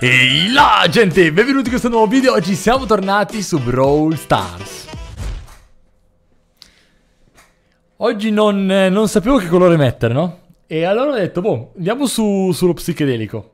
Ehi là gente, benvenuti in questo nuovo video, oggi siamo tornati su Brawl Stars Oggi non, eh, non sapevo che colore mettere, no? E allora ho detto, boh, andiamo su, sullo psichedelico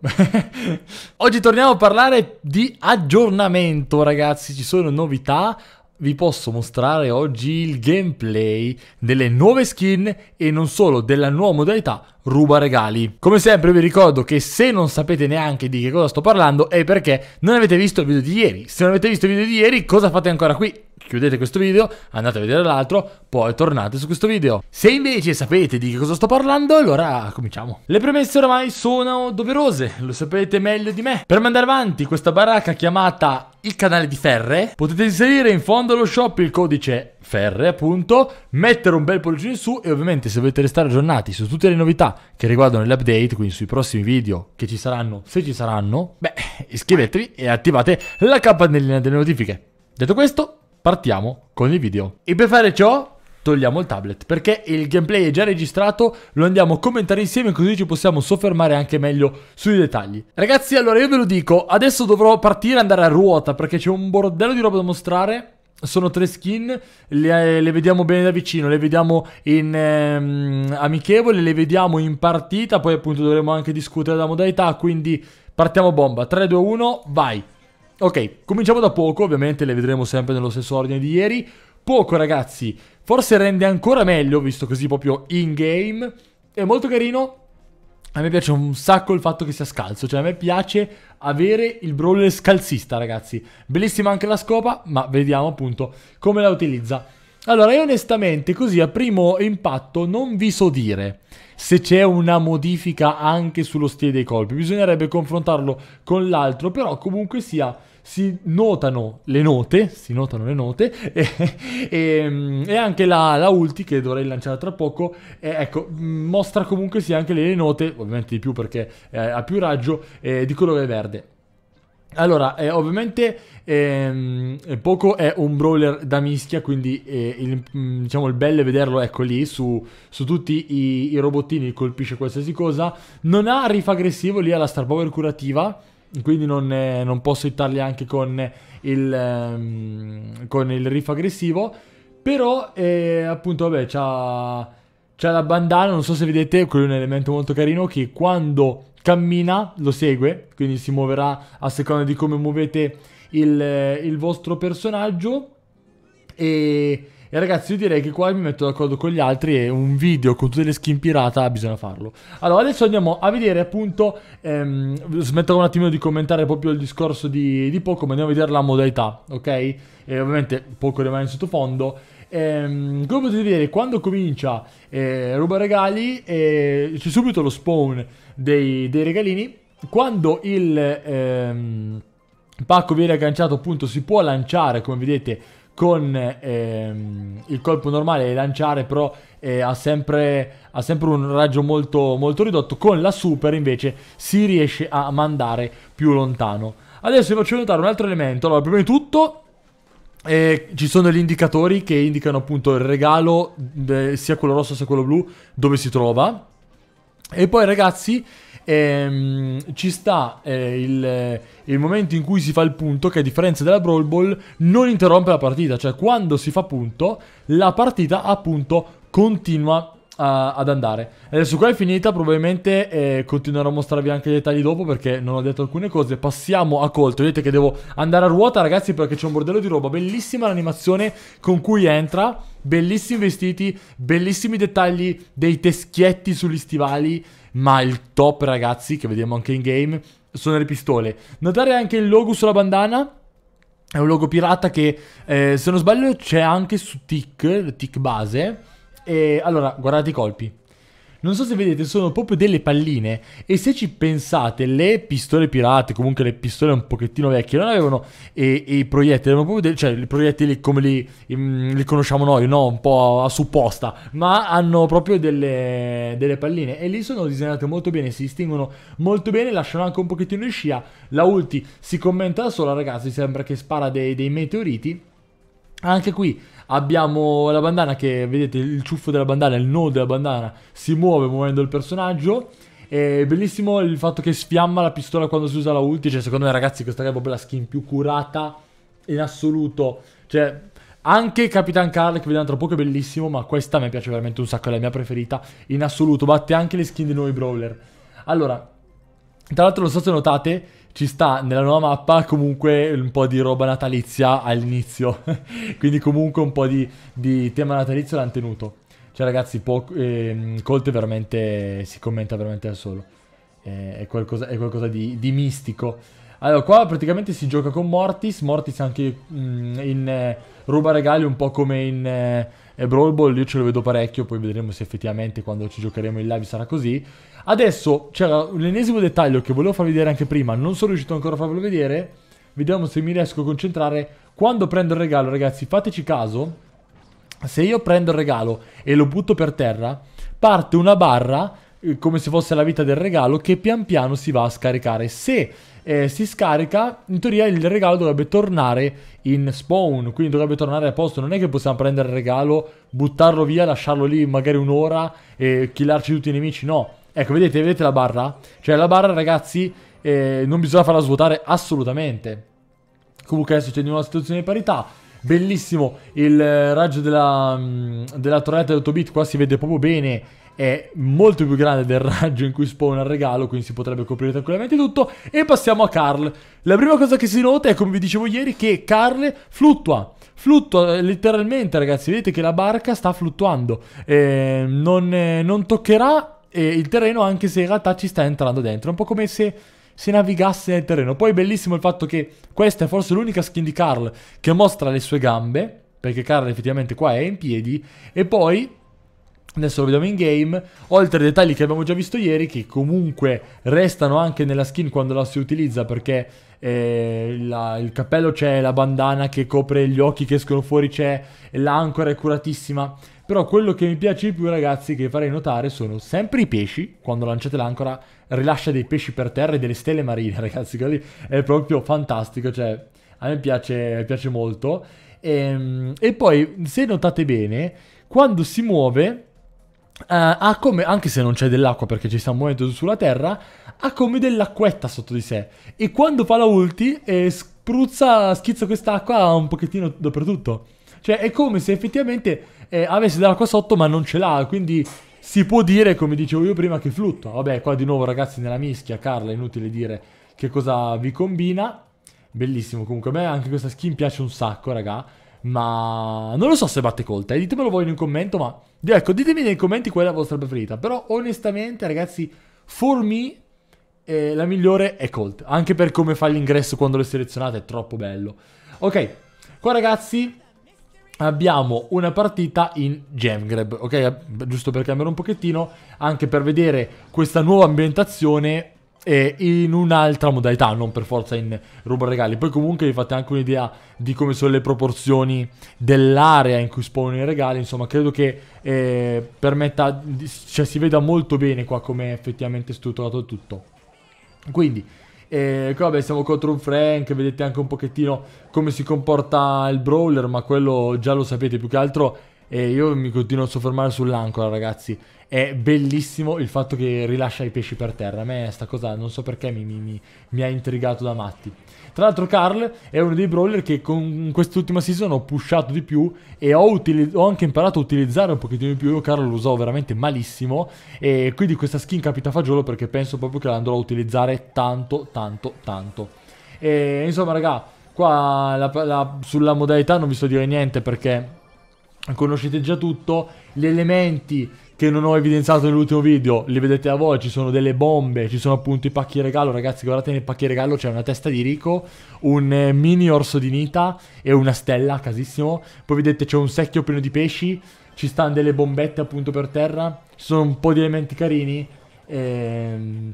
Oggi torniamo a parlare di aggiornamento ragazzi, ci sono novità vi posso mostrare oggi il gameplay delle nuove skin e non solo della nuova modalità ruba regali. Come sempre vi ricordo che se non sapete neanche di che cosa sto parlando è perché non avete visto il video di ieri. Se non avete visto il video di ieri cosa fate ancora qui? chiudete questo video, andate a vedere l'altro, poi tornate su questo video. Se invece sapete di che cosa sto parlando, allora cominciamo. Le premesse oramai sono doverose, lo sapete meglio di me. Per mandare avanti questa baracca chiamata il canale di Ferre, potete inserire in fondo allo shop il codice Ferre, appunto, mettere un bel in su e ovviamente se volete restare aggiornati su tutte le novità che riguardano l'update, quindi sui prossimi video che ci saranno, se ci saranno, beh, iscrivetevi e attivate la campanellina delle notifiche. Detto questo, partiamo con il video. E per fare ciò togliamo il tablet perché il gameplay è già registrato, lo andiamo a commentare insieme così ci possiamo soffermare anche meglio sui dettagli. Ragazzi, allora io ve lo dico, adesso dovrò partire e andare a ruota perché c'è un bordello di roba da mostrare. Sono tre skin, le, le vediamo bene da vicino, le vediamo in ehm, amichevole, le vediamo in partita, poi appunto dovremo anche discutere la modalità, quindi partiamo bomba. 3, 2, 1, vai! Ok, cominciamo da poco, ovviamente le vedremo sempre nello stesso ordine di ieri. Poco ragazzi, forse rende ancora meglio, visto così proprio in game. È molto carino, a me piace un sacco il fatto che sia scalzo, cioè a me piace avere il brawler scalzista ragazzi. Bellissima anche la scopa, ma vediamo appunto come la utilizza. Allora, io onestamente, così a primo impatto, non vi so dire se c'è una modifica anche sullo stile dei colpi. Bisognerebbe confrontarlo con l'altro, però comunque sia si notano le note, si notano le note e, e, mm, e anche la, la, ulti che dovrei lanciare tra poco, eh, ecco, mm, mostra comunque sia anche le note, ovviamente di più perché ha più raggio, eh, di colore verde. Allora, eh, ovviamente ehm, Poco è un brawler da mischia, quindi eh, il, mm, diciamo, il bello è vederlo, ecco lì, su, su tutti i, i, robottini, colpisce qualsiasi cosa. Non ha rifa aggressivo, lì ha la star power curativa, quindi non, eh, non posso hittarli anche con il, ehm, con il rifa aggressivo. Però, eh, appunto, vabbè, c'ha... C'è la bandana, non so se vedete, quello è un elemento molto carino che quando cammina, lo segue, quindi si muoverà a seconda di come muovete il, eh, il vostro personaggio. E, e, ragazzi io direi che qua mi metto d'accordo con gli altri e un video con tutte le skin pirata bisogna farlo. Allora adesso andiamo a vedere appunto, ehm, smetterò un attimino di commentare proprio il discorso di, di ma andiamo a vedere la modalità, ok? E ovviamente Poco rimane in sottofondo ehm, come potete vedere quando comincia eh, ruba regali eh, c'è subito lo spawn dei, dei regalini quando il ehm, pacco viene agganciato appunto si può lanciare come vedete con ehm, il colpo normale e lanciare però eh, ha, sempre, ha, sempre, un raggio molto, molto ridotto con la super invece si riesce a mandare più lontano adesso vi faccio notare un altro elemento allora prima di tutto e ci sono gli indicatori che indicano appunto il regalo, eh, sia quello rosso sia quello blu, dove si trova. E poi ragazzi, ehm, ci sta eh, il, il, momento in cui si fa il punto che a differenza della Brawl Ball non interrompe la partita, cioè quando si fa punto la partita appunto continua a, ad andare. Adesso qua è finita, probabilmente eh, continuerò a mostrarvi anche i dettagli dopo perché non ho detto alcune cose. Passiamo a colto, vedete che devo andare a ruota ragazzi perché c'è un bordello di roba, bellissima l'animazione con cui entra, bellissimi vestiti, bellissimi dettagli dei teschietti sugli stivali, ma il top ragazzi che vediamo anche in game sono le pistole. Notare anche il logo sulla bandana. È un logo pirata che, eh, se non sbaglio, c'è anche su Tic, Tic base. E allora, guardate i colpi. Non so se vedete, sono proprio delle palline. E se ci pensate, le pistole pirate, comunque le pistole un pochettino vecchie, non avevano e, e i proiettili, erano proprio dei, cioè i proiettili come li, mm, li, conosciamo noi, no? Un po' a, a supposta, ma hanno proprio delle, delle, palline. E lì sono disegnate molto bene, si distinguono molto bene, lasciano anche un pochettino di scia. La ulti si commenta da sola, ragazzi, sembra che spara dei, dei meteoriti. Anche qui abbiamo la bandana che, vedete, il ciuffo della bandana, il nodo della bandana si muove muovendo il personaggio. È bellissimo il fatto che sfiamma la pistola quando si usa la ulti. Cioè, secondo me, ragazzi, questa è proprio la skin più curata in assoluto. Cioè, anche Capitan Carl, che vediamo tra poco, è bellissimo, ma questa mi piace veramente un sacco, è la mia preferita in assoluto. Batte anche le skin di nuovi brawler. Allora, tra l'altro non so se notate ci sta nella nuova mappa comunque un po' di roba natalizia all'inizio. Quindi comunque un po' di, di tema natalizio l'hanno tenuto. Cioè ragazzi, po- eh, Colt veramente si commenta veramente da solo. Eh, è, qualcosa, è qualcosa di, di mistico. Allora, qua praticamente si gioca con Mortis. Mortis anche mh, mm, in eh, ruba regali, un po' come in eh, eh, Brawl Ball. Io ce lo vedo parecchio, poi vedremo se effettivamente quando ci giocheremo in live sarà così. Adesso c'era l'ennesimo dettaglio che volevo far vedere anche prima. Non sono riuscito ancora a farvelo vedere. Vediamo se mi riesco a concentrare. Quando prendo il regalo, ragazzi, fateci caso. Se io prendo il regalo e lo butto per terra, parte una barra eh, come se fosse la vita del regalo che pian piano si va a scaricare. Se eh, si scarica, in teoria il regalo dovrebbe tornare in spawn, quindi dovrebbe tornare a posto. Non è che possiamo prendere il regalo, buttarlo via, lasciarlo lì magari un'ora e killarci tutti i nemici, no. Ecco, vedete, vedete la barra? Cioè la barra, ragazzi, eh, non bisogna farla svuotare assolutamente. Comunque adesso c'è di nuovo una situazione di parità. Bellissimo il eh, raggio della, mm, della torretta 8 bit, qua si vede proprio bene è molto più grande del raggio in cui spawna il regalo, quindi si potrebbe coprire tranquillamente tutto. E passiamo a Carl. La prima cosa che si nota è, come vi dicevo ieri, che Carl fluttua. Fluttua eh, letteralmente, ragazzi. Vedete che la barca sta fluttuando. Eh, non, eh, non, toccherà eh, il terreno, anche se in realtà ci sta entrando dentro. È un po' come se se navigasse nel terreno. Poi è bellissimo il fatto che questa è forse l'unica skin di Carl che mostra le sue gambe, perché Carl effettivamente qua è in piedi, e poi Adesso lo vediamo in game, oltre ai dettagli che abbiamo già visto ieri, che comunque restano anche nella skin quando la si utilizza, perché eh, la, il cappello c'è, la bandana che copre gli occhi che escono fuori c'è, l'ancora è curatissima. Però quello che mi piace di più ragazzi, che farei notare, sono sempre i pesci, quando lanciate l'ancora rilascia dei pesci per terra e delle stelle marine, ragazzi, quello è proprio fantastico, cioè a me piace, piace molto. E, ehm, e poi, se notate bene, quando si muove eh, ha come, anche se non c'è dell'acqua perché ci sta muovendo sulla terra, ha come dell'acquetta sotto di sé. E quando fa la ulti, eh, spruzza, schizza quest'acqua un pochettino dappertutto. Cioè, è come se effettivamente eh, avesse dell'acqua sotto, ma non ce l'ha. Quindi si può dire, come dicevo io prima, che flutto. Vabbè, qua di nuovo, ragazzi, nella mischia, Carla, è inutile dire che cosa vi combina. Bellissimo, comunque. A me anche questa skin piace un sacco, raga ma non lo so se batte colta, eh, ditemelo voi in un commento, ma ecco, ditemi nei commenti qual è la vostra preferita, però onestamente ragazzi, for me eh, la migliore è Colt, anche per come fa l'ingresso quando le selezionate, è troppo bello. Ok, qua ragazzi abbiamo una partita in Gem Grab, ok? Giusto per cambiare un pochettino, anche per vedere questa nuova ambientazione e in un'altra modalità, non per forza in ruba regali. Poi comunque vi fate anche un'idea di come sono le proporzioni dell'area in cui spawnano i regali, insomma credo che eh, permetta, cioè si veda molto bene qua come è effettivamente strutturato tutto. Quindi, eh, qua vabbè, siamo contro un Frank, vedete anche un pochettino come si comporta il brawler, ma quello già lo sapete più che altro e io mi continuo a soffermare sull'ancora, ragazzi. È bellissimo il fatto che rilascia i pesci per terra. A me sta cosa, non so perché, mi, mi, mi ha intrigato da matti. Tra l'altro Carl è uno dei brawler che con quest'ultima season ho pushato di più e ho, ho, anche imparato a utilizzare un pochettino di più. Io Carl lo usavo veramente malissimo e quindi questa skin capita fagiolo perché penso proprio che la andrò a utilizzare tanto, tanto, tanto. E insomma raga, qua la, la, sulla modalità non vi so dire niente perché conoscete già tutto. Gli elementi che non ho evidenziato nell'ultimo video li vedete a voi, ci sono delle bombe, ci sono appunto i pacchi regalo. Ragazzi guardate nel pacchi regalo c'è una testa di Rico, un eh, mini orso di Nita e una stella, casissimo. Poi vedete c'è un secchio pieno di pesci, ci stanno delle bombette appunto per terra, ci sono un po' di elementi carini. Ehm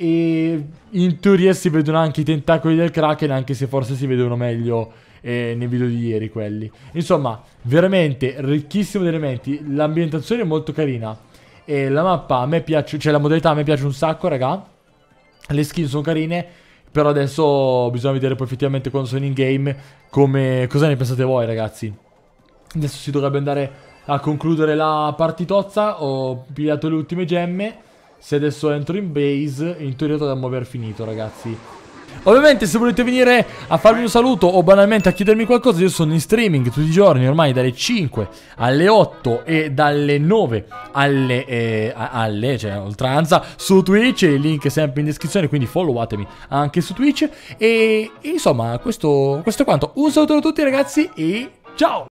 e in teoria si vedono anche i tentacoli del Kraken, anche se forse si vedono meglio eh, nei video di ieri quelli. Insomma, veramente ricchissimo di elementi, l'ambientazione è molto carina e la mappa a me piace, cioè la modalità a me piace un sacco, raga. Le skin sono carine, però adesso bisogna vedere poi effettivamente quando sono in game come... cosa ne pensate voi, ragazzi. Adesso si dovrebbe andare a concludere la partitozza, ho pigliato le ultime gemme. Se adesso entro in base, in teoria dovremmo aver finito, ragazzi. Ovviamente se volete venire a farmi un saluto o banalmente a chiedermi qualcosa Io sono in streaming tutti i giorni ormai dalle 5 alle 8 e dalle 9 alle, eh, alle cioè oltranza su Twitch Il link è sempre in descrizione quindi followatemi anche su Twitch E, e insomma questo, questo è quanto Un saluto a tutti ragazzi e ciao